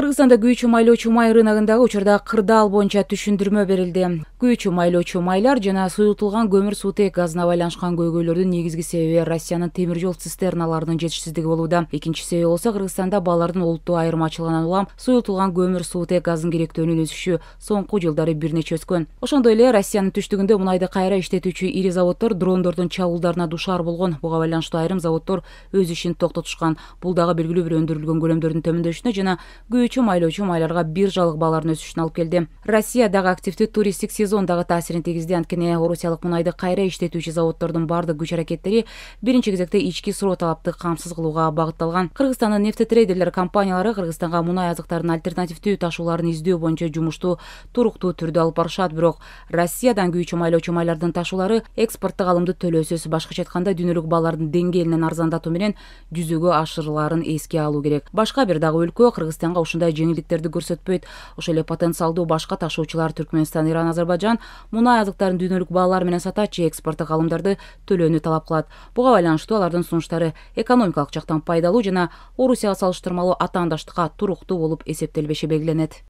кыргызстанда күйүүчү майлоочу май рыногундагы учурда кырдаал боюнча түшүндүрмө берилди күйүүчү майлоочу майлар жана суюлтулган көмүр суутек газына байланышкан көйгөйлөрдүн негизги себеби россиянын темир жол цистерналарынын жетишсиздиги болууда экинчи себеби болсо кыргызстанда баалардын олуттуу айырмачылыгынан улам суюлтулган көмүр суутек газын керектөөнүн өсүшү соңку жылдары бир нече өскөн ошондой эле россиянын түштүгүндө мунайды кайра иштетүүчү ири заводдор дрондордун чабуулдарына дуушар болгон буга байланыштуу айрым заводтор өз ишин токтотушкан бул дагы белгилүү бир өндүрүлгөн көлөмдөрдүн төмөндөшүнө жана күйүүчү майлоочу майларга биржалык баалардын өсүшүнө алып келди россия дагы активдүү туристтик сезон дагы таасирин тийгизди анткени орусиялык мунайды кайра иштетүүчү заводдордун баардык күч аракеттери биринчи кезекте ички суроо талапты камсыз кылууга багытталган кыргызстандын нефтетрейдерлер компаниялары кыргызстанга мунай азыктарын альтернативдүү ташууларын издөө боюнча жумушту туруктуу түрдө алып барышат бирок россиядан күйүүчү майлоочу майлардын ташуулары экспорттук алымды төлөөсүз башкача айтканда дүйнөлүк баалардын деңгээлинен арзандатуу менен жүзөгө ашырыларын эске алуу керек башка бир дагы өлкө кыргызстанга ушундай жеңилдиктерди көрсөтпөйт ошол эле потенциалдуу башка ташуучулар түркмөнстан иран азрбай мунай азыктарын дүйнөлүк баалар менен сатат же экспорттук алымдарды төлөөнү талап кылат буга байланыштуу алардын сунуштары экономикалык жактан пайдалуу жана орусияга салыштырмалуу атаандаштыкка туруктуу болуп эсептелбеши белгиленет